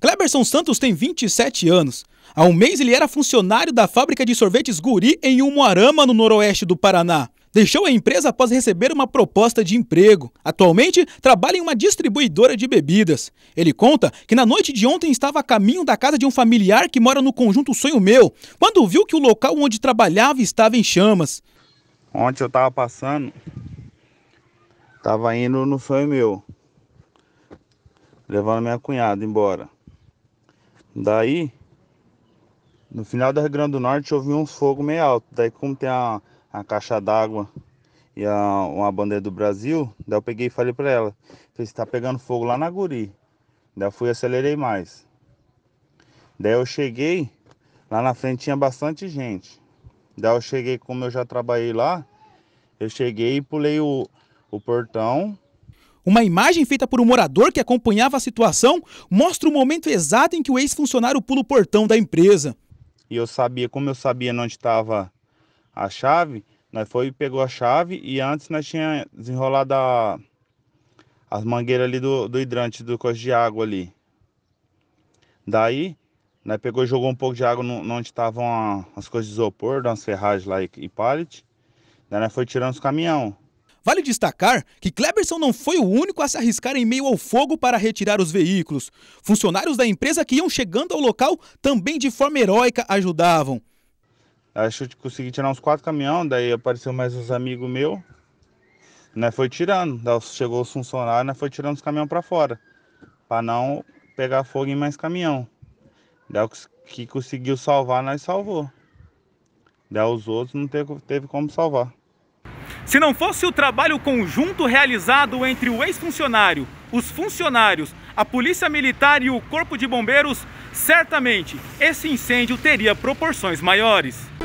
Kleberson Santos tem 27 anos. Há um mês ele era funcionário da fábrica de sorvetes Guri em Umuarama, no noroeste do Paraná. Deixou a empresa após receber uma proposta de emprego. Atualmente, trabalha em uma distribuidora de bebidas. Ele conta que na noite de ontem estava a caminho da casa de um familiar que mora no conjunto Sonho Meu, quando viu que o local onde trabalhava estava em chamas. Ontem eu estava passando, estava indo no Sonho Meu, levando minha cunhada embora. Daí, no final da Rio Grande do Norte, houve um fogo meio alto. Daí, como tem a, a caixa d'água e a, uma bandeira do Brasil, daí eu peguei e falei para ela: você está pegando fogo lá na Guri. Daí eu fui e acelerei mais. Daí eu cheguei, lá na frente tinha bastante gente. Daí eu cheguei, como eu já trabalhei lá, eu cheguei e pulei o, o portão uma imagem feita por um morador que acompanhava a situação mostra o momento exato em que o ex-funcionário pula o portão da empresa. E eu sabia, como eu sabia onde estava a chave, nós foi pegou a chave e antes nós tinha desenrolado a, as mangueiras ali do, do hidrante, do coisa de água ali. Daí, nós pegou e jogou um pouco de água no, onde estavam as coisas de isopor, umas ferragens lá e, e pallet. Daí nós foi tirando os caminhão. Vale destacar que Kleberson não foi o único a se arriscar em meio ao fogo para retirar os veículos. Funcionários da empresa que iam chegando ao local também de forma heróica ajudavam. Acho que consegui tirar uns quatro caminhões, daí apareceu mais uns amigos meus. Né, foi tirando, chegou os funcionários, né, foi tirando os caminhões para fora, para não pegar fogo em mais caminhão. Daí o que conseguiu salvar, nós salvou. Daí os outros não teve, teve como salvar. Se não fosse o trabalho conjunto realizado entre o ex-funcionário, os funcionários, a Polícia Militar e o Corpo de Bombeiros, certamente esse incêndio teria proporções maiores.